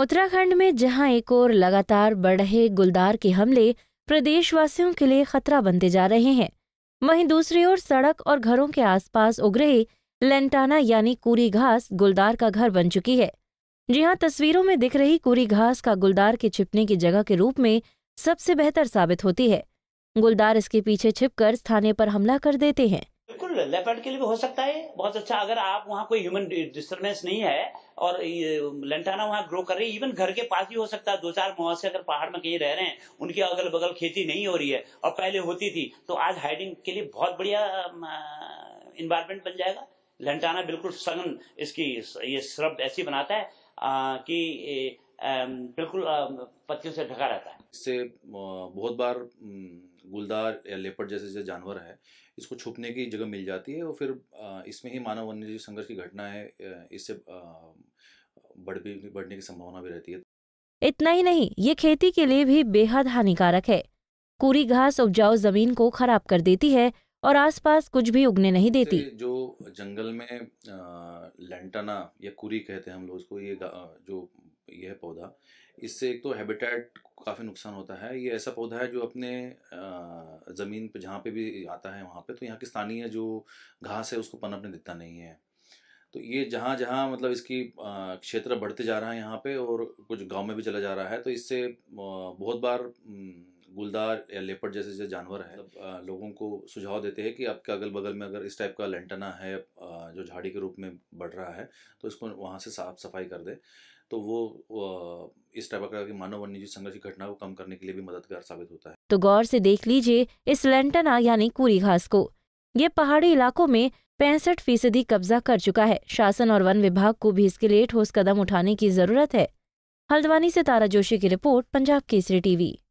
उत्तराखंड में जहां एक ओर लगातार बढ़ रहे गुलदार के हमले प्रदेशवासियों के लिए खतरा बनते जा रहे हैं वहीं दूसरी ओर सड़क और घरों के आसपास उग रहे लेंटाना यानी कूरी घास गुलदार का घर बन चुकी है जी हाँ तस्वीरों में दिख रही कूरी घास का गुलदार के छिपने की जगह के रूप में सबसे बेहतर साबित होती है गुलदार इसके पीछे छिपकर स्थानीय पर हमला कर देते हैं लेपर्ड के लिए भी हो सकता है बहुत अच्छा अगर आप वहाँ कोई ह्यूमन डिस्टर्बेंस नहीं है और लंटाना वहाँ ग्रो कर रही है इवन घर के पास भी हो सकता है दो चार से अगर पहाड़ में कहीं रह रहे हैं उनके अगल बगल खेती नहीं हो रही है और पहले होती थी तो आज हाइडिंग के लिए बहुत बढ़िया इन्वायरमेंट बन जाएगा लंटाना बिल्कुल सघन इसकी ये श्रब ऐसी बनाता है आ, कि बिल्कुल पत्तियों से ढका रहता है इससे बहुत बार गुलदार या लेपट जैसे जैसे जानवर है इसको छुपने की जगह मिल जाती है और फिर इसमें ही मानव वन्यजीव संघर्ष की घटना है इससे बढ़ भी बढ़ने की संभावना भी रहती है इतना ही नहीं ये खेती के लिए भी बेहद हानिकारक है कूरी घास उपजाऊ जमीन को खराब कर देती है और आसपास कुछ भी उगने नहीं देती जो जंगल में लंटाना या कुरी कहते हैं हम लोग उसको ये जो यह पौधा इससे एक तो हैबिटेट काफ़ी नुकसान होता है ये ऐसा पौधा है जो अपने ज़मीन पे जहाँ पे भी आता है वहाँ पे तो यहाँ की स्थानीय जो घास है उसको पनपने देता नहीं है तो ये जहाँ जहाँ मतलब इसकी क्षेत्र बढ़ते जा रहा है यहाँ पे और कुछ गांव में भी चला जा रहा है तो इससे बहुत बार गुलदार या लेपट जैसे जैसे जानवर हैं तो लोगों को सुझाव देते हैं कि आपके अगल बगल में अगर इस टाइप का लेंटना है जो झाड़ी के रूप में बढ़ रहा है तो इसको वहाँ से साफ सफाई कर दे तो वो इस टाइप का मानव जीव संघर्ष की घटना को कम करने के लिए भी मददगार साबित होता है तो गौर से देख लीजिए इस लेंटना यानी कूरी घास को ये पहाड़ी इलाकों में पैंसठ फीसदी कब्जा कर चुका है शासन और वन विभाग को भी इसके लिए ठोस कदम उठाने की जरूरत है हल्द्वानी से तारा जोशी की रिपोर्ट पंजाब केसरी टीवी